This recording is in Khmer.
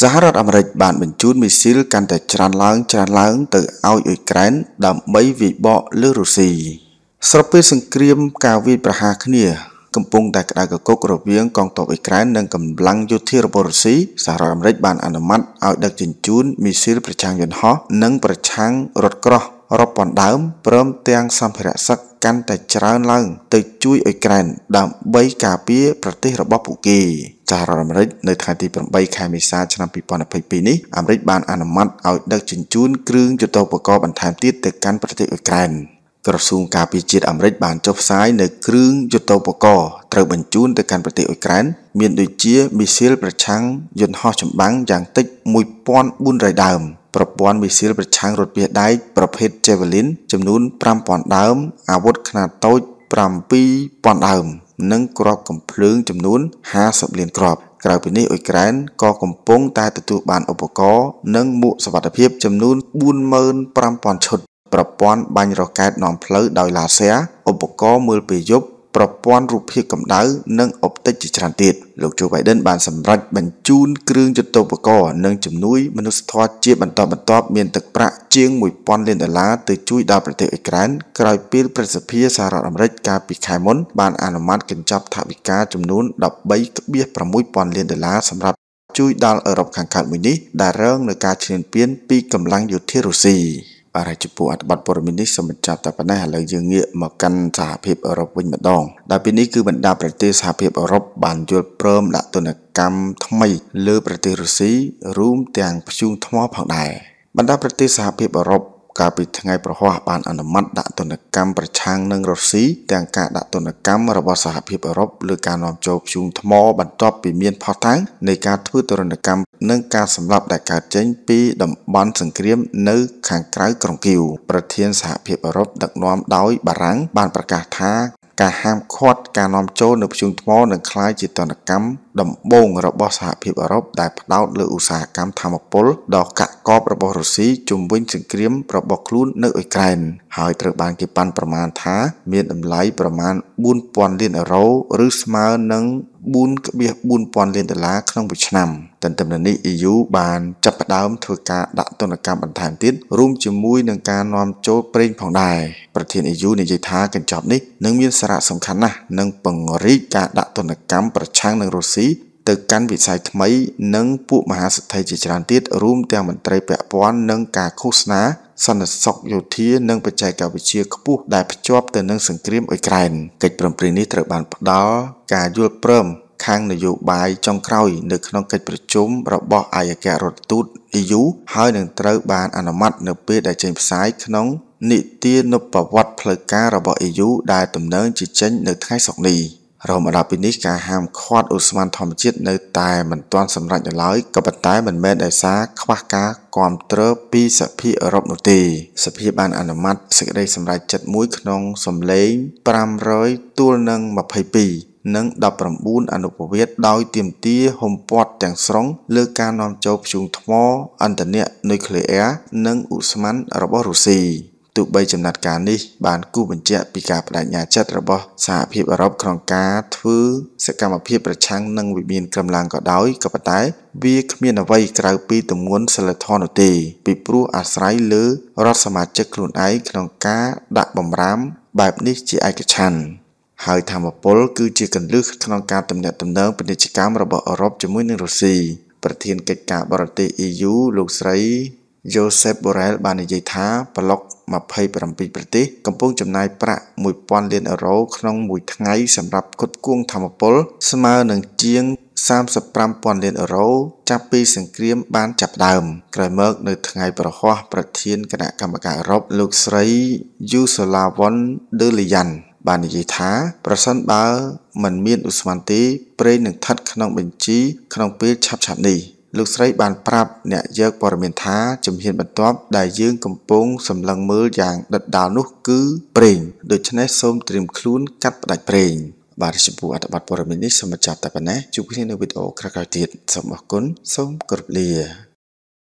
សហរដ្ឋអាមេរិកបានបញ្ជូនមីស៊ីលកាន់តែច្រើនឡើងច្រើនឡើងទៅឲ្យអ៊ុយក្រែនដើម្បីវាយបកលើរុស្ស៊ីស្របពេលសង្គ្រាមការវាយប្រហារគ្នាកំពុងតែក្តៅកគុករវាងកងទ័ពអ៊ុយក្រែននិងកម្លាំងយោធារបស់រុស្ស៊ីសហរដ្ឋអាមេរិកបានអនុម័តឲ្យដឹកជញ្ជូនមីស៊ីលប្រឆាំងយន្តហោះនិងប្រឆាំងរថក្រោះរាប់ពាន់ដើមព្រមទាំងសម្ភារៈសឹកកាន់តែច្រើនឡើងទៅជួយអ៊ុយក្រែនដើម្បីការពារប្រទេសរបស់ពួកគេសហរដ្ឋអាមេរិកនៅថ្ងៃទី8ខែមេសាឆ្នាំ2022នេះអាមេរិកបានអនុម័តឲ្យដឹកជញ្ជូនគ្រឿងយុទ្ធោបករណ៍បន្ថែមទៀតទៅកាន់ប្រទេសអ៊ុយក្រែន។ក្រសួងការពារជាតិអាមេរិកបានចុះផ្សាយនៅគ្រឿងយុទ្ធោបករណ៍ត្រូវបញ្ជូនទៅកាន់ប្រទេសអ៊ុយក្រែនមានដូចជាមីស៊ីលប្រឆាំងយន្តហោះចម្បាំងយ៉ាងតិច1400ដើមប្រព័ន្ធមីស៊ីលប្រឆាំងរថភៀសដែកប្រភេទ Javelin ចំនួន5000ដើមអាវុធខ្នាតតូច7000ដើមនិងគ្រាប់កំភ្លើងចំនួន50លានគ្រាប់ក្រៅពីនេះអ៊ុយក្រែនក៏កំពុងតែទទួលបានឧបករណ៍និងមួកសុវត្ថិភាពចំនួន45000ឈុតប្រព័ន្ធបាញ់រ៉ុកែតនាំផ្លូវដោយឡាស៊ែរឧបករណ៍មើលពេលយប់ប្រព័ន្ធរូបភាពកម្ដៅនិងអុបទិកជាច្រើនទៀតលោកជូបៃដិនបានសម្រេចបញ្ជូនគ្រឿងយុទ្ធបករនិងជំនួយមនុស្សធម៌ជាបន្តបន្ទាប់មានទឹកប្រាក់ជាង1000លានដុល្លារទៅជួយដល់ប្រទេសអ៊ុយក្រែនក្រោយពេលប្រសិទ្ធភាពសហរដ្ឋអាមេរិកកាលពីខែមុនបានអនុម័តកញ្ចប់ថវិកាចំនួន13.6000លានដុល្លារសម្រាប់ជួយដល់អឺរ៉ុបខាងកើតមួយនេះដែលរងនឹងការឈ្លានពានពីកម្លាំងយោធារុស្ស៊ី។បរាជពូអត្ថបទព័ត៌មាននេះសូមបញ្ចប់តែប៉ុណ្ណេះឥឡូវយើងងាកមកកាន់សហភាពអឺរ៉ុបវិញម្ដងដែលពេលនេះគឺបណ្ដាប្រទេសសហភាពអឺរ៉ុបបានយល់ព្រមដាក់ទណ្ឌកម្មថ្មីលើប្រទេសរុស្ស៊ីរួមទាំងព្យួងថ្មផងដែរបណ្ដាប្រទេសសហភាពអឺរ៉ុបកាលពីថ្ងៃប្រហ័សបានអនុម័តដាក់ទណ្ឌកម្មប្រឆាំងនឹងរុស្ស៊ីទាំងការដាក់ទណ្ឌកម្មរបស់សហភាពអឺរ៉ុបលើការនាំចូលធ្យូងថ្មបន្ទាប់ពីមានផុសតាំងនៃការធ្វើទរណកម្មនិងការសម្លាប់ដែលកើតចេញពីតំបន់សង្គ្រាមនៅខាងក្រៅក្រុងគៀវប្រធានសហភាពអឺរ៉ុបដឹកនាំដោយបារាំងបានប្រកាសថាការហាមឃាត់ការនាំចូលនៅភ្ជុងថ្មនឹងក្លាយជាតនកម្មដំបូងរបស់សហភាពអឺរ៉ុបដែលផ្ដោតលើឧស្សាហកម្មធម្មពលដ៏កាក់កបរបស់រុស្ស៊ីជំវិញសង្គ្រាមរបស់ខ្លួននៅអ៊ុយក្រែនហើយត្រូវបានគេប៉ាន់ប្រមាណថាមានតម្លៃប្រមាណ4000លានអឺរ៉ូឬស្មើនឹង4.4000លានដុល្លារក្នុងមួយឆ្នាំទន្ទឹមនឹងនេះ EU បានចាប់ផ្ដើមធ្វើការដាក់ទណ្ឌកម្មបន្ថែមទៀតរួមជាមួយនឹងការនាំចូលប្រេងផងដែរប្រធាន EU និយាយថាកញ្ចប់នេះនឹងមានសារៈសំខាន់ណាស់និងពង្រីកការដាក់ទណ្ឌកម្មប្រឆាំងនឹងរុស្ស៊ីទៅកាន់វិស័យថ្មី និងពួកមហាសេដ្ឋីជាច្រើនទៀតរួមទាំងមន្ត្រីពាក់ព័ន្ធនិងការឃោសនាសន្តិសុខយោធានិងបច្ចេកវិទ្យាខ្ពស់ដែលភ្ជាប់ទៅនឹងសង្គ្រាមអ៊ុយក្រែនកិច្ចព្រមព្រៀងនេះត្រូវបានផ្ដល់ការយល់ព្រមខាងនយោបាយចុងក្រោយ នៅក្នុងកិច្ចប្រជុំរបស់អាយការដ្ឋទូត EU ហើយនឹងត្រូវបានអនុម័តនៅពេលដែលចេញផ្សាយក្នុងនីតិនុបវត្តិផ្លូវការរបស់ EU ដែលដំណើរជាចេញ នៅថ្ងៃសុក្រនេះ។រហូតដល់ពេលនេះការហាមឃាត់អូស្មန်ធម្មជាតិនៅតែមិនទាន់សម្រេចនៅឡើយក៏ប៉ុន្តែមិនមែនដោយសារខ្វះការគ្រប់គ្រងពីសភាអឺរ៉ុបនោះទេសភាបានអនុម័តសេចក្តីសម្រេចចិត្តមួយក្នុងសម្លេង500ទួលនឹង22និង19អនុប្រវេទដោយទៀមទាហុំព័ទ្ធទាំងស្រុងលើការនាំចូលធ្យូងថ្មអន្តរជាតិនុយក្លេអ៊ែរនិងឧស្ម័នរបស់រុស្ស៊ីទោះបីចំណាត់ការនេះ បានគូបញ្ជាក់ពីការបដិញ្ញាចិត្តរបស់សហភាពអឺរ៉ុបក្នុងការធ្វើសកម្មភាពប្រឆាំងនឹងវិមាន ក្រឹមឡើងក៏ដោយក៏ប៉ុន្តែ វា គ្មានអ្វីក្រៅពីទម្ងន់សិលធម៌នោះទេ ពីព្រោះអាស្រ័យលើរដ្ឋសមាជិកខ្លួនឯងក្នុងការដាក់បំរាម បែបនេះជាឯកច្ឆន្ទហើយធម្មពលគឺជាកលឹះក្នុងការទំនាក់ទំនងពាណិជ្ជកម្មរបស់អឺរ៉ុបជាមួយនឹងរុស្ស៊ីប្រធានកិច្ចការបរទេស EU លោកស្រី Joseph Borrell បាននិយាយថាប្លុក27ប្រទេសកំពុងចំណាយប្រាក់1000លានអឺរ៉ូក្នុងមួយថ្ងៃ សម្រាប់ផ្គត់ផ្គង់ធម្មពលស្មើនឹងជាង35,000លានអឺរ៉ូចាប់ពីសង្គ្រាម បានចាប់ផ្ដើម ក្រោយមកនៅថ្ងៃ ប្រហោះប្រធានគណៈកម្មការអឺរ៉ុបលោកស្រីយូសូឡាវ៉ុនដឺលីយ៉ាន់បាននិយាយថា ប្រសិនបើ មិនមានឧស្ម័នទេប្រេងនឹងស្ថិតក្នុងបញ្ជីក្នុងពេលឆាប់ៗនេះ។លោកស្រីបានប្រាប់អ្នកយកព័ត៌មានថាជំហានបន្ទាប់ដែលយើងកំពុងសម្លឹងមើលយ៉ាងដិតដាលនោះគឺប្រេងដូច្នេះសូមត្រៀមខ្លួនកាត់ផ្ដាច់ប្រេងបាទចំពោះអត្ថបទព័ត៌មាននេះសូមបញ្ចប់តែប៉ុណ្ណេះជួបគ្នានៅវីដេអូក្រោយៗទៀតសូមអរគុណសូមគោរពលា